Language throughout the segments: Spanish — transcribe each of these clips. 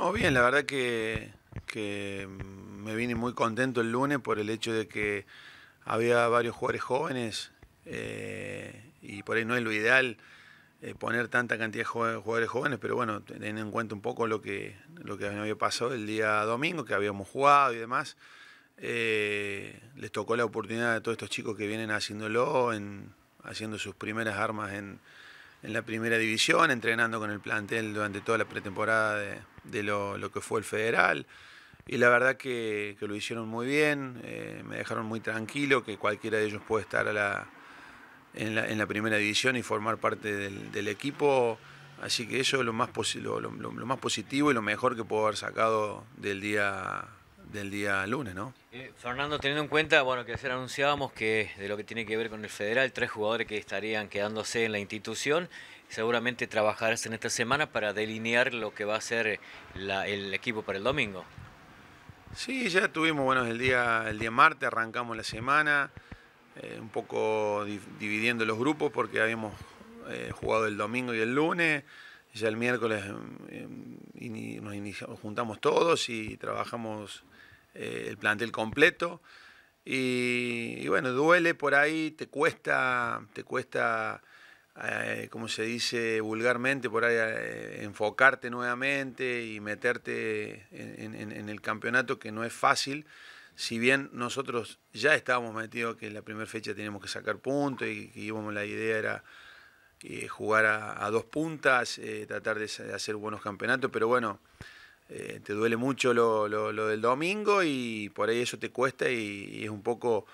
No, bien, la verdad que, me vine muy contento el lunes por el hecho de que había varios jugadores jóvenes eh, y por ahí no es lo ideal eh, poner tanta cantidad de jugadores jóvenes, pero bueno, teniendo en cuenta un poco lo que, lo que había pasado el día domingo, que habíamos jugado y demás, eh, les tocó la oportunidad a todos estos chicos que vienen haciéndolo, en, haciendo sus primeras armas en la primera división, entrenando con el plantel durante toda la pretemporada de, de lo, que fue el federal. Y la verdad que, lo hicieron muy bien, eh, me dejaron muy tranquilo que cualquiera de ellos puede estar a la, en, la, en, la, primera división y formar parte del, equipo. Así que eso es lo más, lo más positivo y lo mejor que puedo haber sacado del día del día lunes, ¿no? Eh, Fernando, teniendo en cuenta, bueno, que ayer anunciábamos que de lo que tiene que ver con el federal, tres jugadores que estarían quedándose en la institución, seguramente trabajarás en esta semana para delinear lo que va a ser el equipo para el domingo. Sí, ya tuvimos, bueno, el día, el día martes arrancamos la semana, eh, un poco dividiendo los grupos porque habíamos eh, jugado el domingo y el lunes ya el miércoles em, em, nos juntamos todos y trabajamos eh, el plantel completo. Y, bueno, duele por ahí, te cuesta, te cuesta, eh, como se dice vulgarmente, por ahí eh, enfocarte nuevamente y meterte en, en, el campeonato que no es fácil. Si bien nosotros ya estábamos metidos que en la primera fecha teníamos que sacar puntos y que íbamos, la idea era jugar a, dos puntas, eh, tratar de hacer buenos campeonatos, pero bueno, eh, te duele mucho lo, del domingo y por ahí eso te cuesta y, es un poco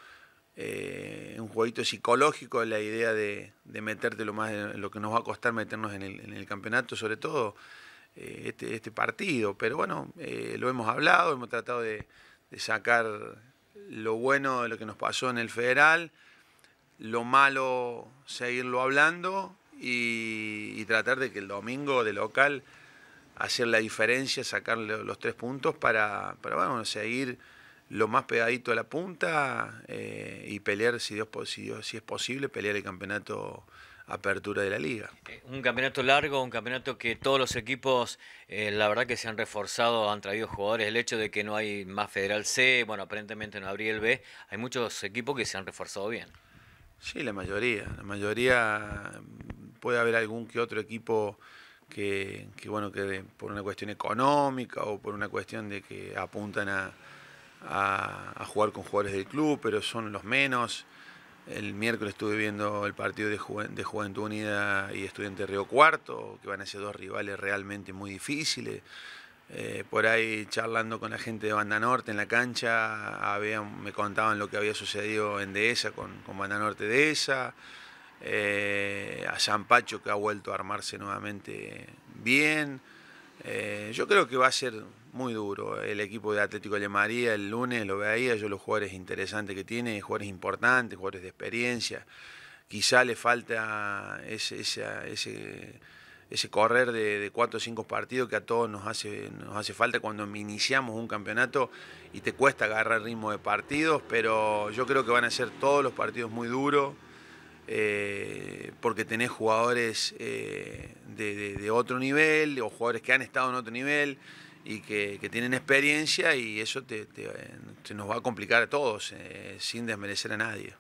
eh, un jueguito psicológico la idea de, meterte lo más lo que nos va a costar meternos en el, campeonato, sobre todo este, este, partido. Pero bueno, lo hemos hablado, hemos tratado de sacar lo bueno de lo que nos pasó en el federal lo malo seguirlo hablando y, tratar de que el domingo de local hacer la diferencia, sacar los tres puntos para, para bueno, seguir lo más pegadito a la punta eh, y pelear, si, Dios, si, es posible, pelear el campeonato apertura de la liga. Eh, un campeonato largo, un campeonato que todos los equipos, eh, la verdad que se han reforzado, han traído jugadores. El hecho de que no hay más Federal C, bueno, aparentemente no habría el B, hay muchos equipos que se han reforzado bien. Sí, la mayoría. La mayoría mm, puede haber algún que otro equipo que, bueno, que por una cuestión económica o por una cuestión de que apuntan a, jugar con jugadores del club, pero son los menos. El miércoles estuve viendo el partido de, de Juventud Unida y Estudiante Río Cuarto, que van a ser dos rivales realmente muy difíciles. Eh, por ahí charlando con la gente de Banda Norte en la cancha, me contaban lo que había sucedido en Dehesa con, Banda Norte Dehesa, eh, a San Pacho que ha vuelto a armarse nuevamente bien. Eh, yo creo que va a ser muy duro el equipo de Atlético de María el lunes, lo veía yo los jugadores interesantes que tiene, jugadores importantes, jugadores de experiencia. Quizá le falta ese ese correr de, cuatro o cinco partidos que a todos nos hace, nos hace falta cuando iniciamos un campeonato y te cuesta agarrar ritmo de partidos, pero yo creo que van a ser todos los partidos muy duros, eh, porque tenés jugadores eh, de, otro nivel o jugadores que han estado en otro nivel y que, tienen experiencia y eso te, nos va a complicar a todos, eh, sin desmerecer a nadie.